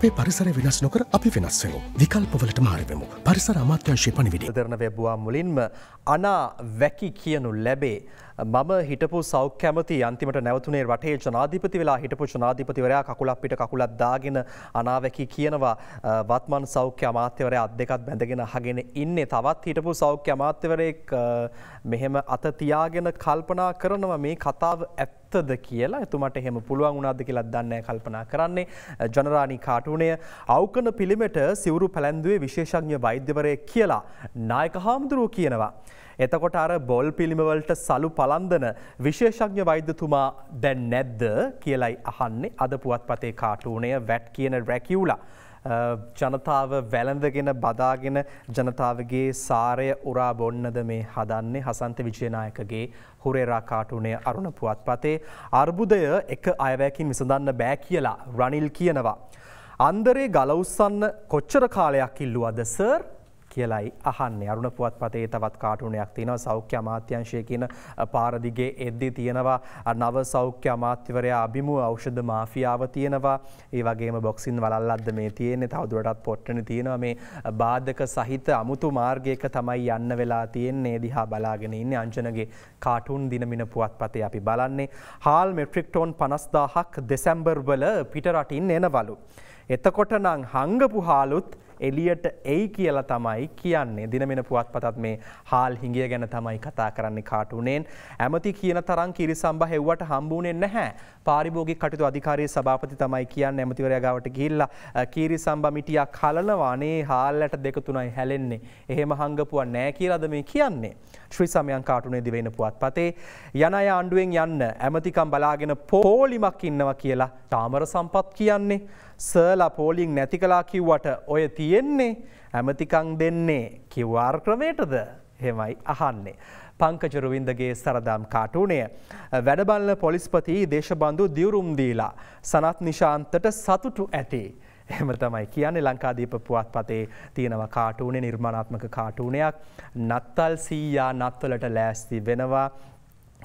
අපේ පරිසර වෙනස් නොකර අපි වෙනස්වෙමු. විකල්පවලට මාරවෙමු. පරිසර අමාත්‍යංශය පණිවිඩ. දරන වෙබ්වා මුලින්ම අනා වැකි කියනු ලැබේ. මම හිටපු සෞඛ්‍යමති අන්තිමට නැවතුනේ රටේ ජනාධිපති වෙලා හිටපු ජනාධිපතිවරයා කකුලක් පිට කකුලක් දාගෙන අනාවැකි කියනවා වත්මන් සෞඛ්‍ය අමාත්‍යවරයා අත් දෙකත් බැඳගෙන අහගෙන ඉන්නේ තවත් හිටපු සෞඛ්‍ය අමාත්‍යවරයෙක් මෙහෙම අත තියාගෙන කල්පනා කරනවා මේ කතාව ඇත්ත ඇත්තද කියලා එතුමට එහෙම පුළුවන් වුණාද කියලා දන්නේ කල්පනා කරන්නේ ජනරාණි කාටුණය අවකන පිළිමෙට සිවුරු පැලැන්දුවේ විශේෂඥ වෛද්‍යවරයෙක් කියලා නායක හාමුදුරුව කියනවා. එතකොට අර බොල් පිළිමවලට සලු පලන්දන විශේෂඥ වෛද්‍යතුමා දැන් නැද්ද කියලයි අහන්නේ අද පුවත්පතේ කාටුණය වැට් කියන රැකියුලා. ජනතාව වැළඳගෙන බදාගෙන ජනතාවගේ සාරය උරා බොන්නද මේ හදන්නේ හසන්ත විජයනායකගේ හුරේරා කාටුනය අරුණ පුවත් පතේ අර්බුදය එක අයවැකින් විසඳන්න බෑ කියලා රනිල් කියනවා. අන්දරේ ගලවස්සන්න කොච්චර කාලයක් ඉල්ලුවද සර් කියලයි අහන්න අරුණ පුවත්පතේ තවත් කාටුනයක් තියෙනවා සෞඛ්‍ය අමාත්‍යංශය කියන පාරදිගේ එද්දි තියෙනවා නව සෞඛ්‍ය අමාත්‍යවරයා අභිමුව ඖෂධ මාෆියාව තියෙනවා ඒ වගේම බොක්සින් වලල්ලද්ද මේ තියෙන්නේ තවදුරටත් පොට්ටන තියෙනවා මේ බාධක සහිත අමුතු මාර්ගයක තමයි යන්න වෙලා තියෙන්නේ දිහා බලාගෙන ඉන්නේ අංජනගේ කාටුන් දිනමින පුවත්පතේ අපි බලන්නේ හාල් මෙට්‍රික් ටෝන් 50000ක් දෙසැම්බර් වල පිටරටින් එනවලු එතකොට නම් හංගපු හාලුත් එලියට එයි කියලා තමයි කියන්නේ දිනමෙන පුවත්පතත් මේ හාල් හිඟිය ගැන තමයි කතා කරන්නේ කාටුනෙන් ඇමති කියන තරම් කිරිසම්බ හෙව්වට හම්බුනේ නැහැ පාරිභෝගික කටයුතු අධිකාරියේ සභාපති තමයි කියන්නේ ඇමතිවරයා ගාවට ගිහිල්ලා කිරිසම්බ මිටියක් හලනවා අනේ හාල්ලට දෙක තුනයි හැලෙන්නේ එහෙම හංගපුවා නැහැ කියලාද මේ කියන්නේ ශ්‍රී සමයන් කාටුනේ දිවෙන පුවත්පතේ යන අය ආණ්ඩුවෙන් යන්න ඇමතිකම් බලාගෙන පෝලිමක් ඉන්නවා කියලා තාමර සම්පත් කියන්නේ සර්ලා පෝලිං නැති කලා කිව්වට ඔය තී තියෙන්නේ ඇමතිකං දෙන්නේ කිව්වාර් ක්‍රමයටද හෙමයි අහන්නේ. පංකජරුවින්දගේ සරදාම් කාටුනය. වැඩබල්ල පොලිස්පති දේශබන්ධු දියුරුම්දීලා. සනත් නිශාන්තට සතුටු ඇති. එම තමයි කියන්නේ ලංකාදීප පුවත් පතේ තියෙනව කාටුනේ නිර්මාණාත්මක කාටුනයක් නත්තල් සීයා නත්වලට ලෑස්ති වෙනවා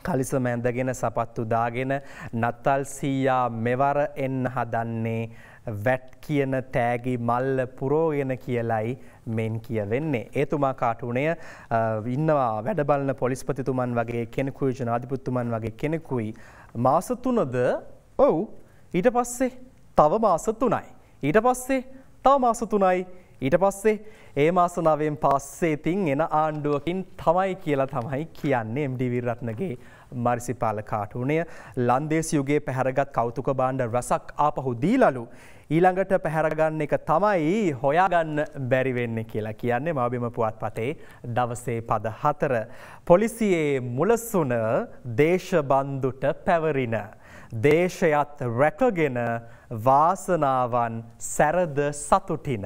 කලිස මැඳගෙන සපත්තු දාගෙන නත්තල් සීයා මෙවර එන්න හදන්නේ වැට් කියන තෑගි මල්ල පුරෝගෙන කියලයි මෙන් කියවෙන්නේ. ඒතුමා කාටුනය ඉන්නවා වැඩබලන පොලිස්පතිතුමන් වගේ කෙනෙකුයි ජනාධිපුත්තුමන් වගේ කෙනෙකුයි. මාසතුනද ඔවු ඊට පස්සේ තව මාසතුනයි. ඊට පස්සේ තව මාසතුනයි ඊට පස්සේ ඒ මාස නවයෙන් පස්සේ තින් එන ආණ්ඩුවකින් තමයි කියලා තමයි කියන්නේ MD විරත්නගේ මරිසිපාල කාටුනය ලන්දේසි යුගේ පැහැරගත් කෞතුක බාණ්ඩ රසක් ආපහු දීලලු. ඊළඟට පැහැරගන්න එක තමයි හොයාගන්න බැරිවෙන්න කියලා කියන්නේ මාබිම පුවත් පතේ දවසේ පද හතර. පොලිසියේ මුලසුන දේශබන්දුට පැවරින. දේශයත් රැකගෙන වාසනාවන් සැරද සතුටින.